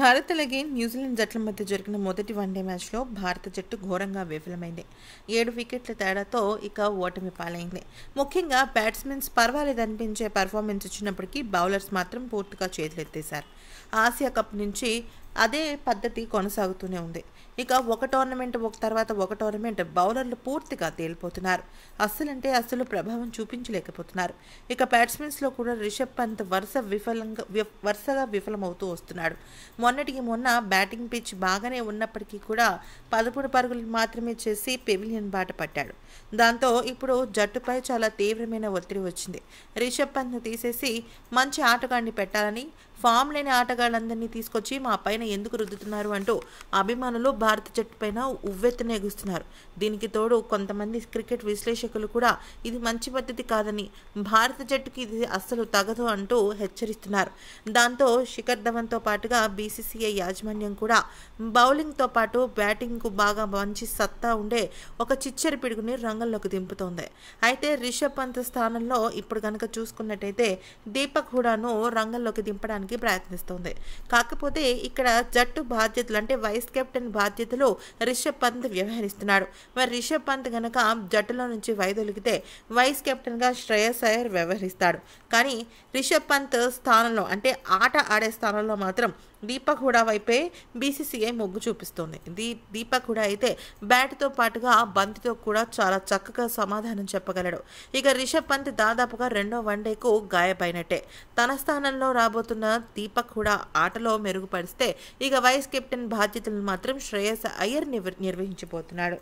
భారత్ అలాగే న్యూజిలాండ్ జట్ల మధ్య జరిగిన మొదటి వన్డే మ్యాచ్లో భారత జట్టు ఘోరంగా విఫలమైంది ఏడు వికెట్ల తేడాతో ఇక ఓటమి పాలైంది ముఖ్యంగా బ్యాట్స్మెన్స్ పర్వాలేదనిపించే పర్ఫార్మెన్స్ ఇచ్చినప్పటికీ బౌలర్స్ మాత్రం పూర్తిగా చేతులెత్తేశారు ఆసియా కప్ నుంచి అదే పద్ధతి కొనసాగుతూనే ఉంది ఇక ఒక టోర్నమెంట్ ఒక తర్వాత ఒక టోర్నమెంట్ బౌలర్లు పూర్తిగా తేలిపోతున్నారు అస్సలంటే అస్సలు ప్రభావం చూపించలేకపోతున్నారు ఇక బ్యాట్స్మెన్స్లో కూడా రిషబ్ పంత్ వరుస విఫలంగా వరుసగా విఫలమవుతూ వస్తున్నాడు మొన్నటికి మొన్న బ్యాటింగ్ పిచ్ బాగానే ఉన్నప్పటికీ కూడా పదకొండు పరుగులు మాత్రమే చేసి పెవిలియన్ బాట పట్టాడు దాంతో ఇప్పుడు జట్టుపై చాలా తీవ్రమైన ఒత్తిడి వచ్చింది రిషబ్ పంత్ను తీసేసి మంచి ఆటగాడిని పెట్టాలని ఫామ్ లేని ఆటగాళ్ళందరినీ తీసుకొచ్చి మా పైన ఎందుకు రుద్దుతున్నారు అంటూ అభిమానులు భారత జట్టు పైన ఉవ్వెత్తనేగుస్తున్నారు దీనికి తోడు కొంతమంది క్రికెట్ విశ్లేషకులు కూడా ఇది మంచి పద్ధతి కాదని భారత జట్టుకి ఇది అస్సలు తగదు అంటూ హెచ్చరిస్తున్నారు దాంతో శిఖర్ ధవన్తో పాటుగా బీసీసీఐ యాజమాన్యం కూడా బౌలింగ్తో పాటు బ్యాటింగ్కు బాగా మంచి సత్తా ఉండే ఒక చిచ్చరి పిడుగుని రంగంలోకి దింపుతోంది అయితే రిషబ్ పంత్ స్థానంలో ఇప్పుడు కనుక చూసుకున్నట్టయితే దీపక్ హుడాను రంగంలోకి దింపడానికి ప్రయత్నిస్తోంది కాకపోతే ఇక్కడ జట్టు బాధ్యతలు అంటే వైస్ కెప్టెన్ బాధ్యతలు రిషబ్ పంత్ వ్యవహరిస్తున్నాడు మరి రిషబ్ పంత్ కనుక జట్టులో నుంచి వైదొలిగితే వైస్ కెప్టెన్గా శ్రేయస్ అయ్యర్ వ్యవహరిస్తాడు కానీ రిషబ్ పంత్ స్థానంలో అంటే ఆట ఆడే స్థానంలో మాత్రం దీపక్ హుడా వైపే బీసీసీఐ మొగ్గు చూపిస్తోంది దీ దీపక్ హుడా అయితే బ్యాట్తో పాటుగా బంతితో కూడా చాలా చాలా చక్కగా సమాధానం చెప్పగలడు ఇక రిషబ్ పంత్ దాదాపుగా రెండో వన్డేకు గాయపైనట్టే తన స్థానంలో రాబోతున్న దీపక్ కూడా ఆటలో మెరుగుపరిస్తే ఇక వైస్ కెప్టెన్ బాధ్యతలను మాత్రం శ్రేయస్ అయ్యర్ నిర్వహించబోతున్నాడు